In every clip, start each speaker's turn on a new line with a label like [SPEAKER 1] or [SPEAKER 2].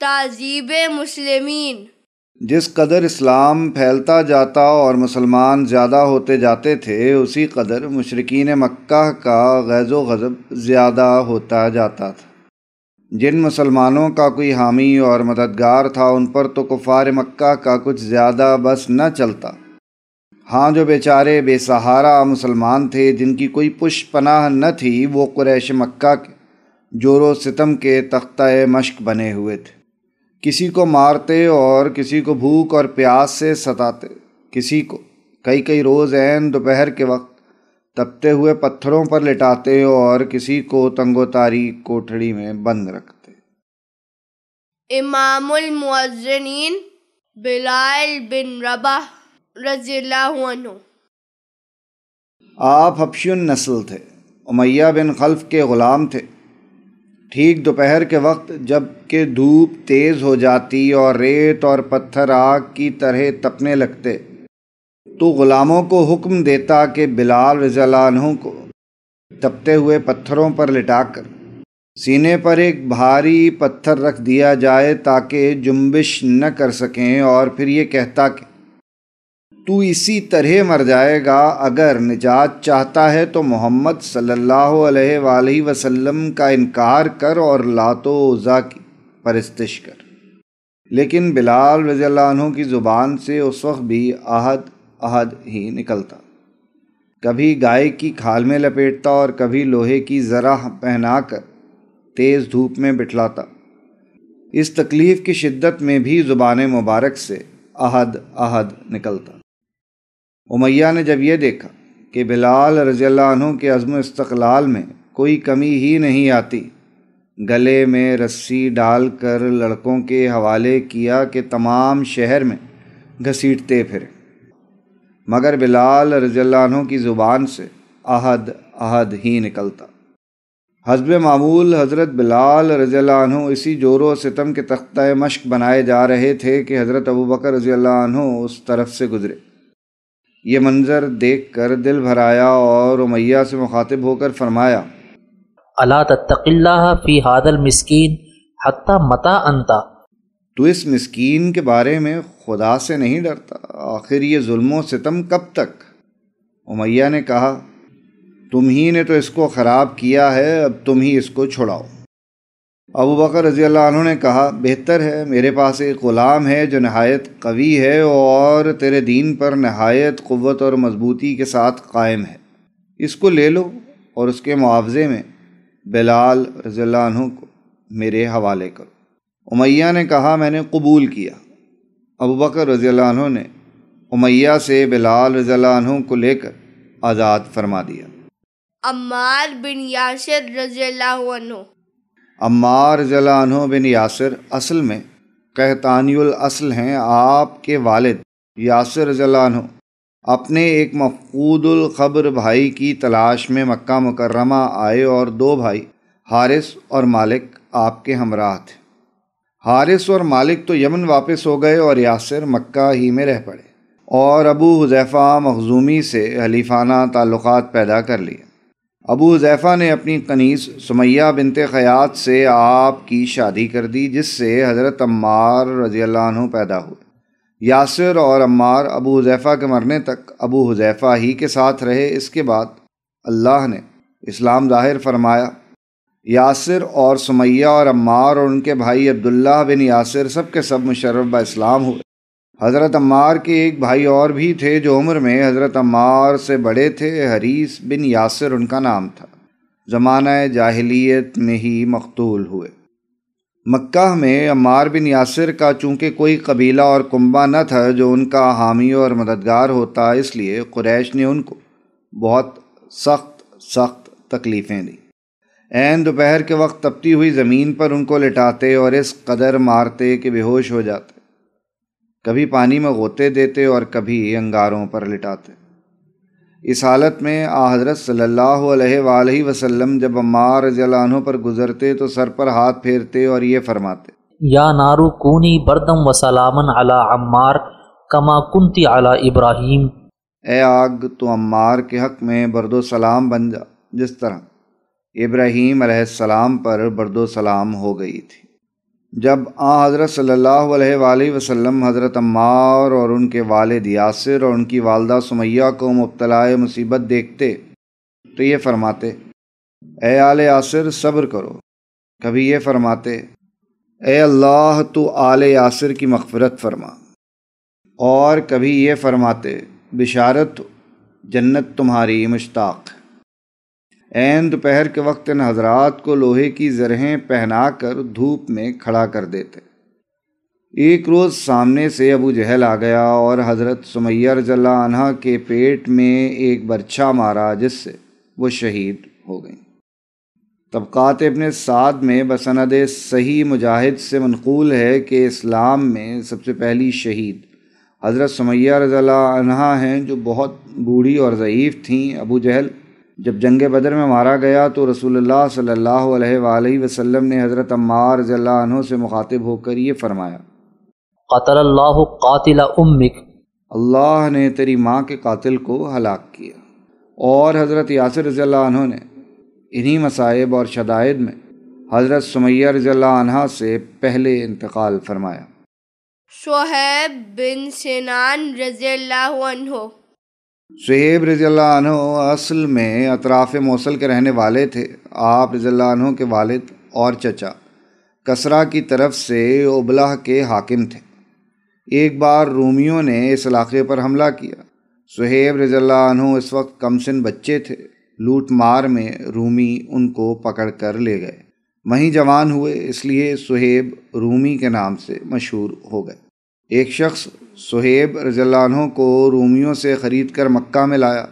[SPEAKER 1] تہذیب مسلمین
[SPEAKER 2] جس قدر اسلام پھیلتا جاتا اور مسلمان زیادہ ہوتے جاتے تھے اسی قدر مشرقین مکہ کا غیظ و غضب زیادہ ہوتا جاتا تھا جن مسلمانوں کا کوئی حامی اور مددگار تھا ان پر تو کفار مکہ کا کچھ زیادہ بس نہ چلتا ہاں جو بیچارے بے سہارا مسلمان تھے جن کی کوئی پش پناہ نہ تھی وہ قریش مکہ جور و ستم کے تختہ مشق بنے ہوئے تھے کسی کو مارتے اور کسی کو بھوک اور پیاس سے ستاتے کسی کو کئی کئی روز عین دوپہر کے وقت تپتے ہوئے پتھروں پر لٹاتے اور کسی کو تنگ و تاری کوٹھڑی میں بند رکھتے
[SPEAKER 1] امام المعن بلال
[SPEAKER 2] آپ حبشی النسل تھے امیہ بن خلف کے غلام تھے ٹھیک دوپہر کے وقت جب کہ دھوپ تیز ہو جاتی اور ریت اور پتھر آگ کی طرح تپنے لگتے تو غلاموں کو حکم دیتا کہ بلال رضی اللہ عنہ کو تپتے ہوئے پتھروں پر لٹا کر سینے پر ایک بھاری پتھر رکھ دیا جائے تاکہ جنبش نہ کر سکیں اور پھر یہ کہتا کہ تو اسی طرح مر جائے گا اگر نجات چاہتا ہے تو محمد صلی اللہ علیہ وآلہ وسلم کا انکار کر اور لات و ازاك کی پرستش کر لیکن بلال رضی اللہ عنہ کی زبان سے اس وقت بھی عہد عہد ہی نکلتا کبھی گائے کی کھال میں لپیٹتا اور کبھی لوہے کی ذرا پہنا کر تیز دھوپ میں بٹھلاتا اس تکلیف کی شدت میں بھی زبان مبارک سے عہد عہد نکلتا امیہ نے جب یہ دیکھا کہ بلال رضی اللہ عنہ کے عزم استقلال میں کوئی کمی ہی نہیں آتی گلے میں رسی ڈال کر لڑکوں کے حوالے کیا کہ تمام شہر میں گھسیٹتے پھریں مگر بلال رضی اللہ عنہ کی زبان سے عہد عہد ہی نکلتا حزب معمول حضرت بلال رضی اللہ عنہ اسی جور و ستم کے تختہ مشق بنائے جا رہے تھے کہ حضرت ابوبکر رضی اللہ عنہ اس طرف سے گزرے یہ منظر دیکھ کر دل بھرایا اور امیہ سے مخاطب ہو کر فرمایا اللہ تتق اللہ فی حادل مسکین حتیٰ متا انتا تو اس مسکین کے بارے میں خدا سے نہیں ڈرتا آخر یہ ظلم و ستم کب تک امیہ نے کہا تم ہی نے تو اس کو خراب کیا ہے اب تم ہی اس کو چھڑاؤ ابو بکر رضی اللہ عنہ نے کہا بہتر ہے میرے پاس ایک غلام ہے جو نہایت قوی ہے اور تیرے دین پر نہایت قوت اور مضبوطی کے ساتھ قائم ہے اس کو لے لو اور اس کے معاوضے میں بلال رضی اللہ عنہ کو میرے حوالے کرو امیہ نے کہا میں نے قبول کیا ابو بکر رضی اللہ عنہ نے امیہ سے بلال رضی اللہ عنہ کو لے کر آزاد فرما دیا
[SPEAKER 1] بن رضی اللہ عنہ
[SPEAKER 2] عمار عنہ بن یاسر اصل میں قہتانی الاصل ہیں آپ کے والد یاسر ضلع اپنے ایک مفقود الخبر بھائی کی تلاش میں مکہ مکرمہ آئے اور دو بھائی حارث اور مالک آپ کے ہمراہ تھے حارث اور مالک تو یمن واپس ہو گئے اور یاسر مکہ ہی میں رہ پڑے اور ابو حذیفہ مخزومی سے حلیفانہ تعلقات پیدا کر لیے ابو حذیفہ نے اپنی قنیز سمیہ بنت خیات سے آپ کی شادی کر دی جس سے حضرت عمار رضی اللہ عنہ پیدا ہوئے یاسر اور عمار ابو حذیفہ کے مرنے تک ابو حضیفہ ہی کے ساتھ رہے اس کے بعد اللہ نے اسلام ظاہر فرمایا یاسر اور سمیہ اور عمار اور ان کے بھائی عبداللہ بن یاسر سب کے سب مشرف با اسلام ہوئے حضرت عمار کے ایک بھائی اور بھی تھے جو عمر میں حضرت عمار سے بڑے تھے حریث بن یاسر ان کا نام تھا زمانہ جاہلیت میں ہی مقتول ہوئے مکہ میں عمار بن یاسر کا چونکہ کوئی قبیلہ اور کنبہ نہ تھا جو ان کا حامی اور مددگار ہوتا اس لیے قریش نے ان کو بہت سخت سخت تکلیفیں دیں عین دوپہر کے وقت تپتی ہوئی زمین پر ان کو لٹاتے اور اس قدر مارتے کہ بے ہوش ہو جاتے کبھی پانی میں غوطے دیتے اور کبھی انگاروں پر لٹاتے اس حالت میں آ حضرت صلی اللہ علیہ وآلہ وسلم جب عمار عنہ پر گزرتے تو سر پر ہاتھ پھیرتے اور یہ فرماتے
[SPEAKER 3] یا نارو کونی بردم و سلامن علی عمار کما کنتی
[SPEAKER 2] علی ابراہیم اے آگ تو امار کے حق میں برد و سلام بن جا جس طرح ابراہیم علیہ السلام پر برد و سلام ہو گئی تھی جب آ حضرت صلی اللہ علیہ وآلہ وسلم حضرت عمار اور ان کے والد یاسر اور ان کی والدہ سمیہ کو مبتلا مصیبت دیکھتے تو یہ فرماتے اے آل یاسر صبر کرو کبھی یہ فرماتے اے اللہ تو آل یاسر کی مغفرت فرما اور کبھی یہ فرماتے بشارت جنت تمہاری مشتاق این دوپہر کے وقت ان حضرات کو لوہے کی زرہیں پہنا کر دھوپ میں کھڑا کر دیتے ایک روز سامنے سے ابو جہل آ گیا اور حضرت سمیہ رضی اللہ عنہ کے پیٹ میں ایک برچھا مارا جس سے وہ شہید ہو گئیں طبقات ابن سعد میں بسند صحیح مجاہد سے منقول ہے کہ اسلام میں سب سے پہلی شہید حضرت سمیہ رضی اللہ عنہ ہیں جو بہت بوڑھی اور ضعیف تھیں ابو جہل جب جنگ بدر میں مارا گیا تو رسول اللہ صلی اللہ علیہ وآلہ وسلم نے حضرت عمار رضی اللہ عنہ سے مخاطب ہو کر یہ فرمایا قتل اللہ قاتل امک اللہ نے تیری ماں کے قاتل کو ہلاک کیا اور حضرت یاسر رضی اللہ عنہ نے انہی مصائب اور شدائد میں حضرت سمیہ رضی اللہ عنہ سے پہلے انتقال فرمایا
[SPEAKER 1] بن رضی اللہ عنہ
[SPEAKER 2] شعیب رضی اللہ عنہ اصل میں اطراف موصل کے رہنے والے تھے آپ رضی اللہ عنہ کے والد اور چچا کسرا کی طرف سے ابلا کے حاکم تھے ایک بار رومیوں نے اس علاقے پر حملہ کیا سہیب رضی اللہ عنہ اس وقت کم سن بچے تھے لوٹ مار میں رومی ان کو پکڑ کر لے گئے وہیں جوان ہوئے اس لیے صہیب رومی کے نام سے مشہور ہو گئے ایک شخص صہیب رضی اللہ عنہ کو رومیوں سے خرید کر مکہ میں لایا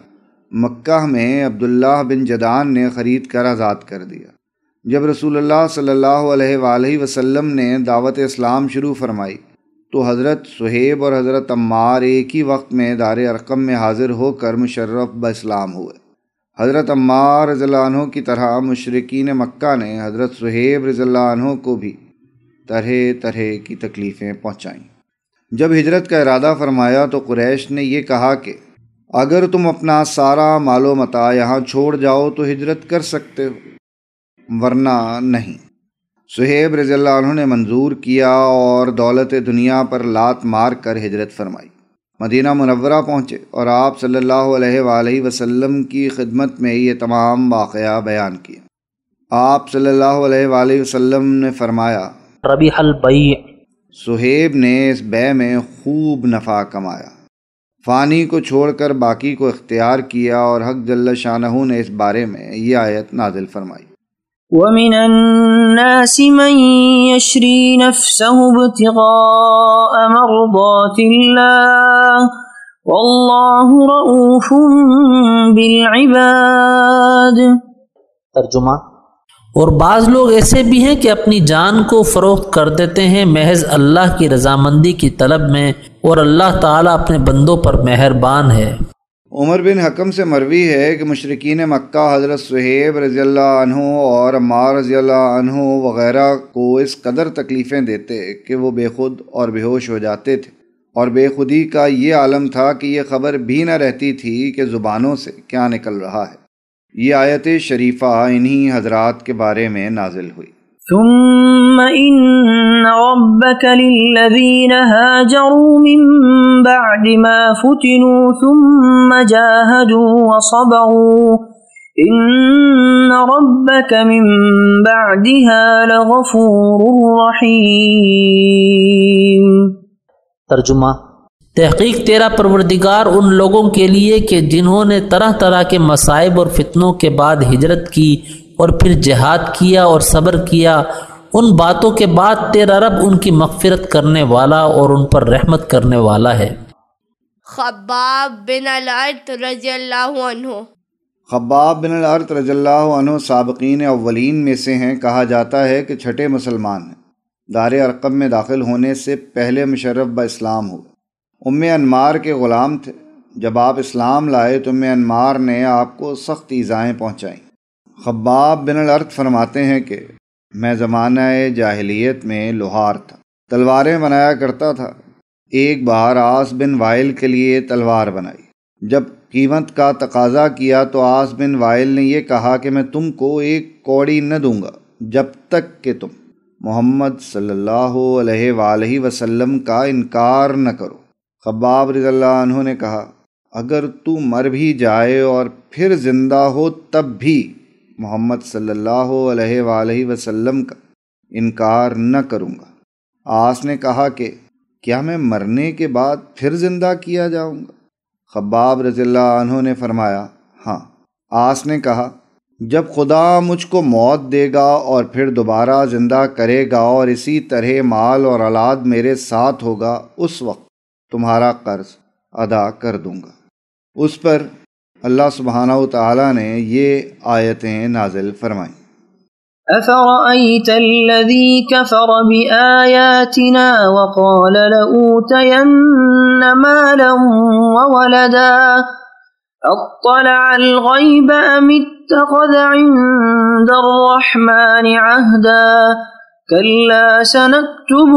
[SPEAKER 2] مکہ میں عبداللہ بن جدان نے خرید کر آزاد کر دیا جب رسول اللہ صلی اللہ علیہ وآلہ وسلم نے دعوت اسلام شروع فرمائی تو حضرت صہیب اور حضرت عمار ایک ہی وقت میں دار ارقم میں حاضر ہو کر مشرف با اسلام ہوئے حضرت عمار رضی اللہ عنہ کی طرح مشرقین مکہ نے حضرت صہیب رضی اللہ عنہ کو بھی طرح طرح کی تکلیفیں پہنچائیں جب ہجرت کا ارادہ فرمایا تو قریش نے یہ کہا کہ اگر تم اپنا سارا مال و متا یہاں چھوڑ جاؤ تو ہجرت کر سکتے ہو ورنہ نہیں سہیب رضی اللہ عنہ نے منظور کیا اور دولت دنیا پر لات مار کر ہجرت فرمائی مدینہ منورہ پہنچے اور آپ صلی اللہ علیہ وآلہ وسلم کی خدمت میں یہ تمام واقعہ بیان کیا آپ صلی اللہ علیہ وآلہ وسلم نے فرمایا ربیح البیع سہیب نے اس بے میں خوب نفع کمایا فانی کو چھوڑ کر باقی کو اختیار کیا اور حق جل شانہو نے اس بارے میں یہ آیت نازل فرمائی
[SPEAKER 4] وَمِنَ النَّاسِ مَنْ يَشْرِي نَفْسَهُ بْتِغَاءَ مَرْضَاتِ اللَّهِ وَاللَّهُ رَؤُوفٌ بِالْعِبَادِ
[SPEAKER 3] ترجمہ اور بعض لوگ ایسے بھی ہیں کہ اپنی جان کو فروخت کر دیتے ہیں محض اللہ کی رضامندی کی طلب میں اور اللہ تعالیٰ اپنے بندوں پر مہربان ہے
[SPEAKER 2] عمر بن حکم سے مروی ہے کہ مشرقین مکہ حضرت صہیب رضی اللہ عنہ اور عمار رضی اللہ عنہ وغیرہ کو اس قدر تکلیفیں دیتے کہ وہ بے خود اور بے ہوش ہو جاتے تھے اور بے خودی کا یہ عالم تھا کہ یہ خبر بھی نہ رہتی تھی کہ زبانوں سے کیا نکل رہا ہے یہ آیت شریفہ انہی حضرات کے بارے میں نازل ہوئی
[SPEAKER 4] ثم ان ربك للذين هاجروا من بعد ما فتنوا ثم جاهدوا وصبروا ان ربك من بعدها لغفور رحيم ترجمہ
[SPEAKER 3] تحقیق تیرا
[SPEAKER 4] پروردگار
[SPEAKER 3] ان لوگوں کے لیے کہ جنہوں نے طرح طرح کے مصائب اور فتنوں کے بعد ہجرت کی اور پھر جہاد کیا اور صبر کیا ان باتوں کے بعد تیرا رب ان کی مغفرت کرنے والا اور ان پر رحمت کرنے والا ہے
[SPEAKER 1] خباب بن العرط رضی اللہ عنہ عنہ
[SPEAKER 2] خباب بن رضی اللہ سابقین اولین میں سے ہیں کہا جاتا ہے کہ چھٹے مسلمان دار ارقم میں داخل ہونے سے پہلے مشرف با اسلام ہوئے ام انمار کے غلام تھے جب آپ اسلام لائے تو ام انمار نے آپ کو سخت ایزائیں پہنچائیں خباب بن الارت فرماتے ہیں کہ میں زمانہ جاہلیت میں لوہار تھا تلواریں بنایا کرتا تھا ایک بار آس بن وائل کے لیے تلوار بنائی جب قیمت کا تقاضا کیا تو آس بن وائل نے یہ کہا کہ میں تم کو ایک کوڑی نہ دوں گا جب تک کہ تم محمد صلی اللہ علیہ وآلہ وسلم کا انکار نہ کرو خباب رضی اللہ عنہ نے کہا اگر تو مر بھی جائے اور پھر زندہ ہو تب بھی محمد صلی اللہ علیہ وآلہ وسلم کا انکار نہ کروں گا آس نے کہا کہ کیا میں مرنے کے بعد پھر زندہ کیا جاؤں گا خباب رضی اللہ عنہ نے فرمایا ہاں آس نے کہا جب خدا مجھ کو موت دے گا اور پھر دوبارہ زندہ کرے گا اور اسی طرح مال اور اولاد میرے ساتھ ہوگا اس وقت तुम्हारा कर्ज अदा कर दूंगा उस पर अल्लाह सुबहाना तला ने ये आयतें नाजिल फरमाई
[SPEAKER 4] أفرأيت الذي كفر بآياتنا وقال لأوتين مالا وولدا أطلع الغيب أم اتخذ عند الرحمن عهداً ما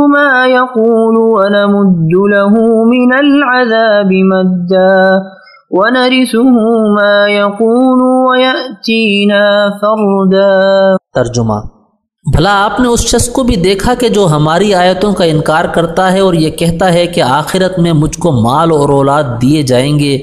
[SPEAKER 4] ما ونمد له من العذاب مدا فردا ترجمہ بھلا آپ نے اس شخص کو بھی دیکھا کہ جو ہماری
[SPEAKER 3] آیتوں کا انکار کرتا ہے اور یہ کہتا ہے کہ آخرت میں مجھ کو مال اور اولاد دیے جائیں گے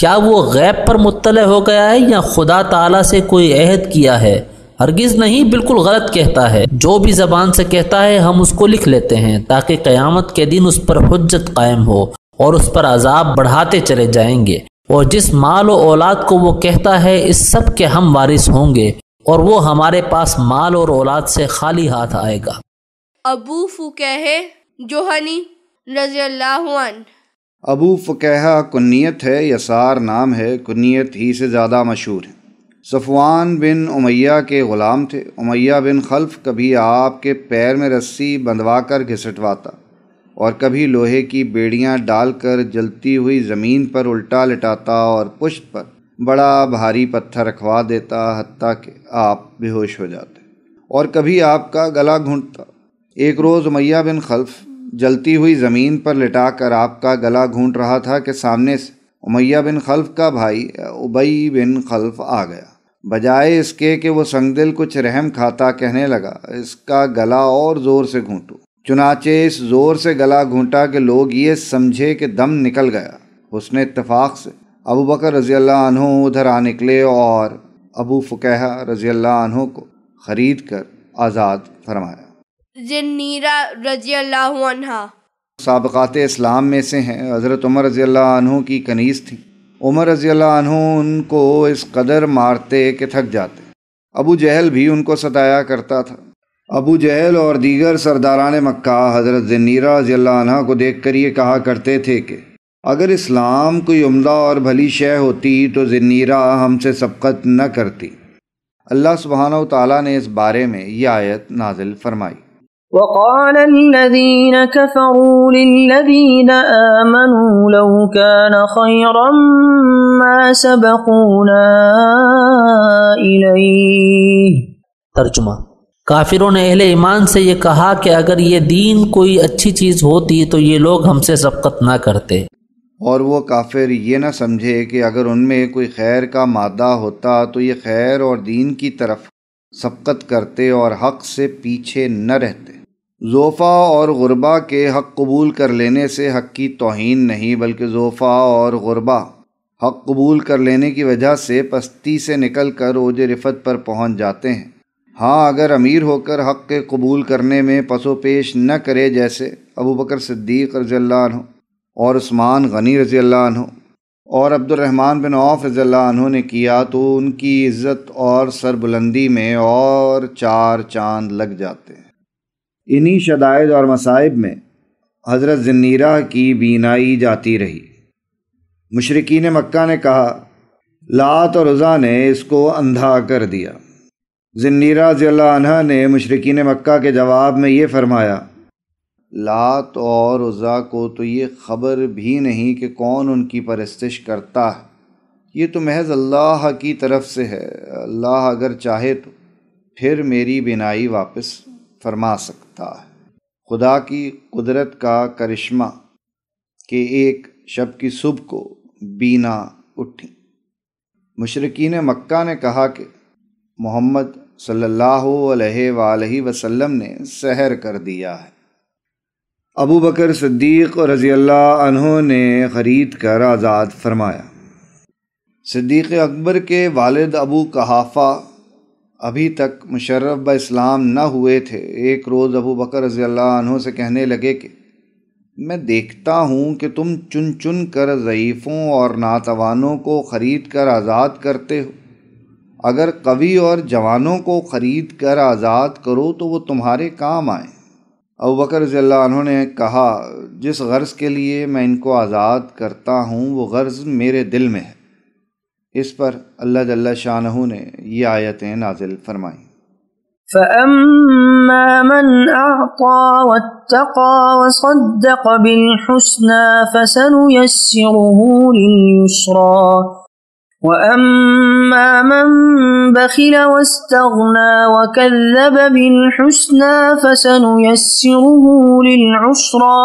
[SPEAKER 3] کیا وہ غیب پر مطلع ہو گیا ہے یا خدا تعالیٰ سے کوئی عہد کیا ہے ہرگز نہیں بالکل غلط کہتا ہے جو بھی زبان سے کہتا ہے ہم اس کو لکھ لیتے ہیں تاکہ قیامت کے دن اس پر حجت قائم ہو اور اس پر عذاب بڑھاتے چلے جائیں گے اور جس مال و اولاد کو وہ کہتا ہے اس سب کے ہم وارث ہوں گے اور وہ ہمارے پاس مال اور اولاد سے خالی ہاتھ آئے گا
[SPEAKER 1] ابو فکہ جوہنی رضی اللہ عنہ
[SPEAKER 2] ابو کنیت ہے یسار نام ہے کنیت ہی سے زیادہ مشہور ہے صفوان بن امیہ کے غلام تھے امیہ بن خلف کبھی آپ کے پیر میں رسی بندھوا کر گھسٹواتا اور کبھی لوہے کی بیڑیاں ڈال کر جلتی ہوئی زمین پر الٹا لٹاتا اور پشت پر بڑا بھاری پتھر رکھوا دیتا حتیٰ کہ آپ بے ہوش ہو جاتے اور کبھی آپ کا گلا گھونٹتا ایک روز امیہ بن خلف جلتی ہوئی زمین پر لٹا کر آپ کا گلا گھونٹ رہا تھا کہ سامنے سے امیہ بن خلف کا بھائی ابئی بن خلف آ گیا بجائے اس کے کہ وہ سنگ دل کچھ رحم کھاتا کہنے لگا اس کا گلا اور زور سے گھونٹو چنانچہ اس زور سے گلا گھونٹا کہ لوگ یہ سمجھے کہ دم نکل گیا اس نے اتفاق سے ابو بکر رضی اللہ عنہ ادھر آ نکلے اور ابو فقہ رضی اللہ عنہ کو خرید کر آزاد
[SPEAKER 1] فرمایا رضی اللہ عنہ
[SPEAKER 2] سابقات اسلام میں سے ہیں حضرت عمر رضی اللہ عنہ کی کنیز تھیں عمر رضی اللہ عنہ ان کو اس قدر مارتے کہ تھک جاتے ابو جہل بھی ان کو ستایا کرتا تھا ابو جہل اور دیگر سرداران مکہ حضرت ذنیرہ رضی اللہ عنہ کو دیکھ کر یہ کہا کرتے تھے کہ اگر اسلام کوئی عمدہ اور بھلی شے ہوتی تو ذنیرہ ہم سے سبقت نہ کرتی اللہ سبحانہ تعالیٰ نے اس بارے میں یہ آیت نازل فرمائی
[SPEAKER 4] وقال الذين كفروا للذين آمنوا لو كان خيرا ما سبقونا إليه
[SPEAKER 3] ترجمہ کافروں نے اہل ایمان سے یہ کہا کہ اگر یہ دین کوئی اچھی چیز ہوتی تو یہ لوگ ہم سے سبقت نہ کرتے
[SPEAKER 2] اور وہ کافر یہ نہ سمجھے کہ اگر ان میں کوئی خیر کا مادہ ہوتا تو یہ خیر اور دین کی طرف سبقت کرتے اور حق سے پیچھے نہ رہتے ضوفہ اور غربہ کے حق قبول کر لینے سے حق کی توہین نہیں بلکہ زوفہ اور غربہ حق قبول کر لینے کی وجہ سے پستی سے نکل کر اوج رفت پر پہنچ جاتے ہیں ہاں اگر امیر ہو کر حق کے قبول کرنے میں پس و پیش نہ کرے جیسے ابو بکر صدیق رضی اللہ عنہ اور عثمان غنی رضی اللہ عنہ اور عبد الرحمن بن عوف رضی اللہ عنہ نے کیا تو ان کی عزت اور سربلندی میں اور چار چاند لگ جاتے ہیں انہی شدائد اور مصائب میں حضرت ذنیرہ کی بینائی جاتی رہی مشرقین مکہ نے کہا لات اور عزا نے اس کو اندھا کر دیا ذنیرہ رضی اللہ عنہ نے مشرقین مکہ کے جواب میں یہ فرمایا لات اور عزا کو تو یہ خبر بھی نہیں کہ کون ان کی پرستش کرتا ہے یہ تو محض اللہ کی طرف سے ہے اللہ اگر چاہے تو پھر میری بینائی واپس فرما سکتا ہے خدا کی قدرت کا کرشمہ کہ ایک شب کی صبح کو بینا اٹھی مشرقین مکہ نے کہا کہ محمد صلی اللہ علیہ وآلہ وسلم نے سحر کر دیا ہے ابو بکر صدیق رضی اللہ عنہ نے خرید کر آزاد فرمایا صدیق اکبر کے والد ابو کہافہ ابھی تک مشرف با اسلام نہ ہوئے تھے ایک روز ابو بکر رضی اللہ عنہ سے کہنے لگے کہ میں دیکھتا ہوں کہ تم چن چن کر ضعیفوں اور ناتوانوں کو خرید کر آزاد کرتے ہو اگر قوی اور جوانوں کو خرید کر آزاد کرو تو وہ تمہارے کام آئیں ابو بکر رضی اللہ عنہ نے کہا جس غرض کے لیے میں ان کو آزاد کرتا ہوں وہ غرض میرے دل میں ہے اس پر اللہ جللہ شانہو نے یہ آیتیں نازل फरमाई فأما من أعطى
[SPEAKER 4] واتقى وصدق بالحسنى فسنيسره لليسرى وأما من بخل واستغنى وكذب بالحسنى فسنيسره للعسرى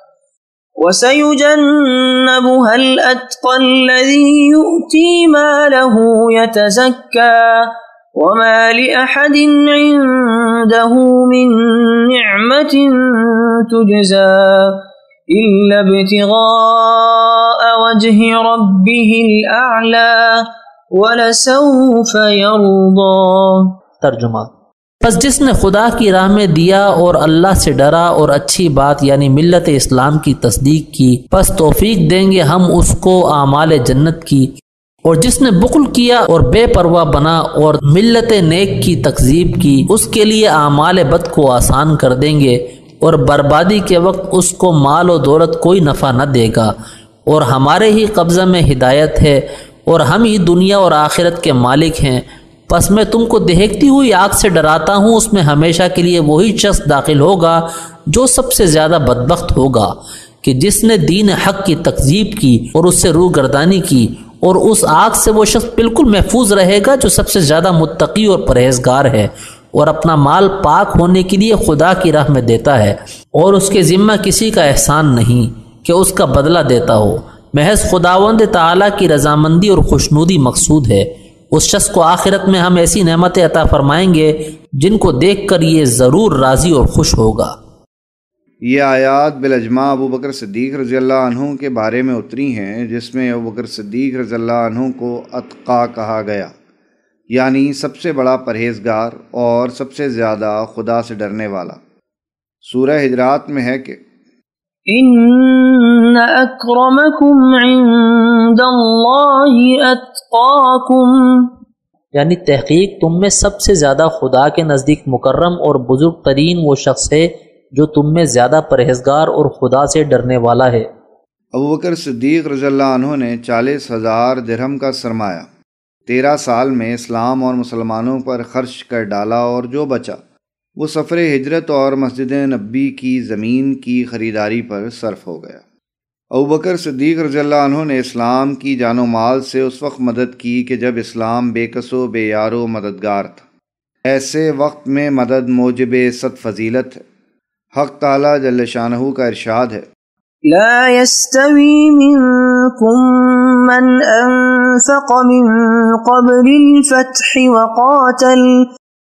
[SPEAKER 4] وسيجنبها الأتقى الذي يؤتي ما له يتزكى وما لأحد عنده من نعمة تجزى إلا ابتغاء وجه ربه الأعلى ولسوف يرضى
[SPEAKER 3] ترجمة پس جس نے خدا کی راہ میں دیا اور اللہ سے ڈرا اور اچھی بات یعنی ملت اسلام کی تصدیق کی پس توفیق دیں گے ہم اس کو اعمال جنت کی اور جس نے بکل کیا اور بے پروا بنا اور ملت نیک کی تقزیب کی اس کے لیے اعمال بد کو آسان کر دیں گے اور بربادی کے وقت اس کو مال و دولت کوئی نفع نہ دے گا اور ہمارے ہی قبضہ میں ہدایت ہے اور ہم ہی دنیا اور آخرت کے مالک ہیں پس میں تم کو دہکتی ہوئی آگ سے ڈراتا ہوں اس میں ہمیشہ کے لیے وہی شخص داخل ہوگا جو سب سے زیادہ بدبخت ہوگا کہ جس نے دین حق کی تقزیب کی اور اس سے روح گردانی کی اور اس آگ سے وہ شخص بالکل محفوظ رہے گا جو سب سے زیادہ متقی اور پرہیزگار ہے اور اپنا مال پاک ہونے کے لیے خدا کی راہ میں دیتا ہے اور اس کے ذمہ کسی کا احسان نہیں کہ اس کا بدلہ دیتا ہو محض خداوند تعالیٰ کی رضامندی اور خوشنودی مقصود ہے اس شخص کو آخرت میں ہم ایسی نعمتیں عطا فرمائیں گے جن کو دیکھ کر یہ ضرور راضی اور خوش ہوگا
[SPEAKER 2] یہ آیات بالاجماع ابو بکر صدیق رضی اللہ عنہ کے بارے میں اتری ہیں جس میں ابو بکر صدیق رضی اللہ عنہ کو اتقا کہا گیا یعنی سب سے بڑا پرہیزگار اور سب سے زیادہ خدا سے ڈرنے والا سورہ حجرات میں ہے کہ
[SPEAKER 4] ان اکرمکم عند اللہ یعنی
[SPEAKER 3] تحقیق تم میں سب سے زیادہ خدا کے نزدیک مکرم اور بزرگ ترین وہ شخص ہے جو تم میں زیادہ پرہیزگار اور خدا سے
[SPEAKER 2] ڈرنے والا ہے اووکر صدیق رضی اللہ عنہ نے چالیس ہزار درہم کا سرمایہ تیرہ سال میں اسلام اور مسلمانوں پر خرچ کر ڈالا اور جو بچا وہ سفر ہجرت اور مسجد نبی کی زمین کی خریداری پر صرف ہو گیا بکر صدیق رضی اللہ عنہ نے اسلام کی جان و مال سے اس وقت مدد کی کہ جب اسلام بے و بے یار و مددگار تھا ایسے وقت میں مدد موجب ست فضیلت ہے حق تعالیٰ جل شانہو کا ارشاد ہے
[SPEAKER 4] لا من من قبل الفتح وقاتل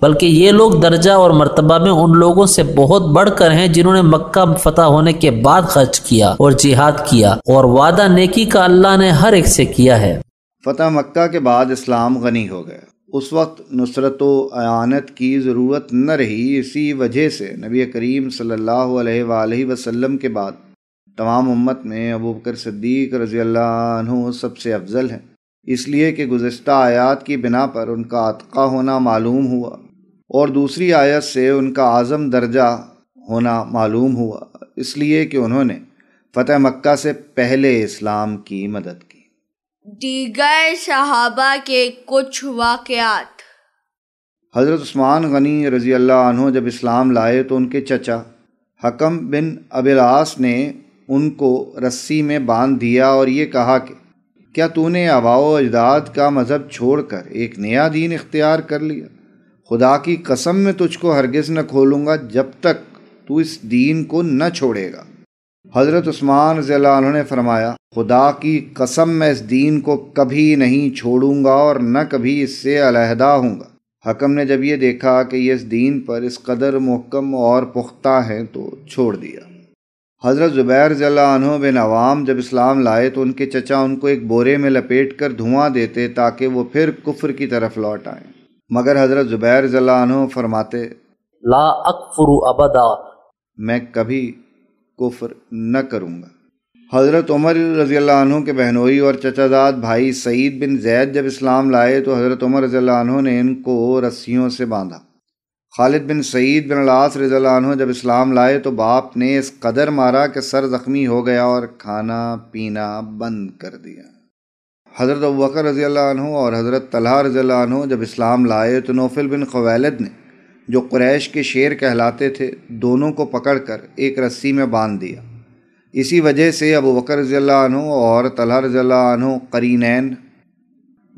[SPEAKER 3] بلکہ یہ لوگ درجہ اور مرتبہ میں ان لوگوں سے بہت بڑھ کر ہیں جنہوں نے مکہ فتح ہونے کے بعد خرچ کیا اور جہاد کیا اور وعدہ نیکی کا اللہ نے ہر ایک سے کیا ہے
[SPEAKER 2] فتح مکہ کے بعد اسلام غنی ہو گیا اس وقت نصرت و اعانت کی ضرورت نہ رہی اسی وجہ سے نبی کریم صلی اللہ علیہ وآلہ وسلم کے بعد تمام امت میں ابو بکر صدیق رضی اللہ عنہ سب سے افضل ہیں اس لیے کہ گزشتہ آیات کی بنا پر ان کا عطقہ ہونا معلوم ہوا اور دوسری آیت سے ان کا اعظم درجہ ہونا معلوم ہوا اس لیے کہ انہوں نے فتح مکہ سے پہلے اسلام کی مدد کی
[SPEAKER 1] دیگر صحابہ کے کچھ واقعات
[SPEAKER 2] حضرت عثمان غنی رضی اللہ عنہ جب اسلام لائے تو ان کے چچا حکم بن ابلاس نے ان کو رسی میں باندھ دیا اور یہ کہا کہ کیا تو نے آبا و اجداد کا مذہب چھوڑ کر ایک نیا دین اختیار کر لیا خدا کی قسم میں تجھ کو ہرگز نہ کھولوں گا جب تک تو اس دین کو نہ چھوڑے گا حضرت عثمان رضی اللہ عنہ نے فرمایا خدا کی قسم میں اس دین کو کبھی نہیں چھوڑوں گا اور نہ کبھی اس سے علیحدہ ہوں گا حکم نے جب یہ دیکھا کہ یہ اس دین پر اس قدر محکم اور پختہ ہیں تو چھوڑ دیا حضرت زبیر رضی اللہ عنہ بن عوام جب اسلام لائے تو ان کے چچا ان کو ایک بورے میں لپیٹ کر دھواں دیتے تاکہ وہ پھر کفر کی طرف لوٹ آئیں مگر حضرت زبیر رضی اللہ عنہ فرماتے لا اکفر ابدا میں کبھی کفر نہ کروں گا حضرت عمر رضی اللہ عنہ کے بہنوئی اور چچا زاد بھائی سعید بن زید جب اسلام لائے تو حضرت عمر رضی اللہ عنہ نے ان کو رسیوں سے باندھا خالد بن سعید بن العاص رضی اللہ عنہ جب اسلام لائے تو باپ نے اس قدر مارا کہ سر زخمی ہو گیا اور کھانا پینا بند کر دیا حضرت ابوکر رضی اللہ عنہ اور حضرت طلحہ رضی اللہ عنہ جب اسلام لائے تو نوفل بن قویلد نے جو قریش کے شیر کہلاتے تھے دونوں کو پکڑ کر ایک رسی میں باندھ دیا اسی وجہ سے ابو بکر رضی اللہ عنہ اور طلحہ رضی اللہ عنہ قرینین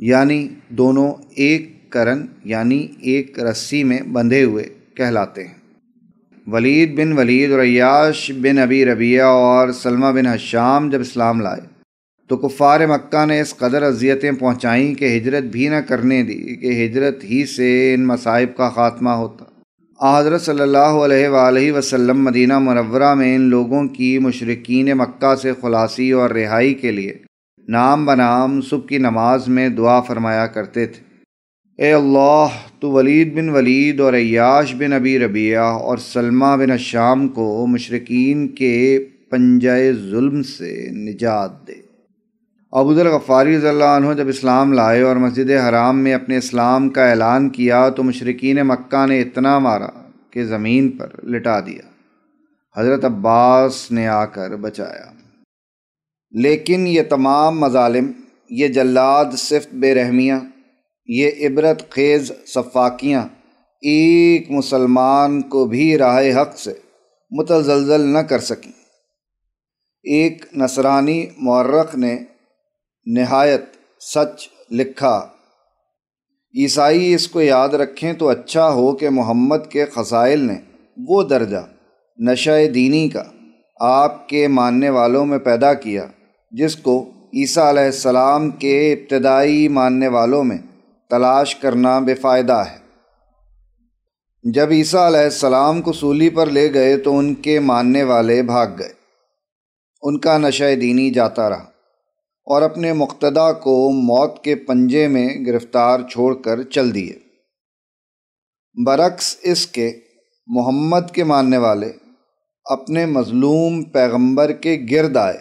[SPEAKER 2] یعنی دونوں ایک کرن یعنی ایک رسی میں بندھے ہوئے کہلاتے ہیں ولید بن ولید اور عیاش بن ابی ربیہ اور سلمہ بن حشام جب اسلام لائے تو کفار مکہ نے اس قدر اذیتیں پہنچائیں کہ ہجرت بھی نہ کرنے دی کہ ہجرت ہی سے ان مصائب کا خاتمہ ہوتا حضرت صلی اللہ علیہ وآلہ وسلم مدینہ منورہ میں ان لوگوں کی مشرقین مکہ سے خلاصی اور رہائی کے لیے نام بنام صبح کی نماز میں دعا فرمایا کرتے تھے اے اللہ تو ولید بن ولید اور عیاش بن ابی ربیہ اور سلمہ بن الشام کو مشرقین کے پنجائے ظلم سے نجات دے ابو رضی اللہ عنہ جب اسلام لائے اور مسجد حرام میں اپنے اسلام کا اعلان کیا تو مشرقین مکہ نے اتنا مارا کہ زمین پر لٹا دیا حضرت عباس نے آ کر بچایا لیکن یہ تمام مظالم یہ جلاد صفت بے رحمیاں یہ عبرت خیز صفاکیاں ایک مسلمان کو بھی راہ حق سے متزلزل نہ کر سکیں ایک نصرانی مورخ نے نہایت سچ لکھا عیسائی اس کو یاد رکھیں تو اچھا ہو کہ محمد کے خسائل نے وہ درجہ نشۂ دینی کا آپ کے ماننے والوں میں پیدا کیا جس کو عیسیٰ علیہ السلام کے ابتدائی ماننے والوں میں تلاش کرنا بے فائدہ ہے جب عیسیٰ علیہ السلام کو سولی پر لے گئے تو ان کے ماننے والے بھاگ گئے ان کا نشۂ دینی جاتا رہا اور اپنے مقتدا کو موت کے پنجے میں گرفتار چھوڑ کر چل دیے برعکس اس کے محمد کے ماننے والے اپنے مظلوم پیغمبر کے گرد آئے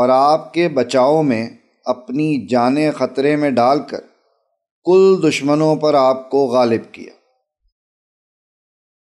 [SPEAKER 2] اور آپ کے بچاؤ میں اپنی جانیں خطرے میں ڈال کر کل دشمنوں پر آپ کو غالب کیا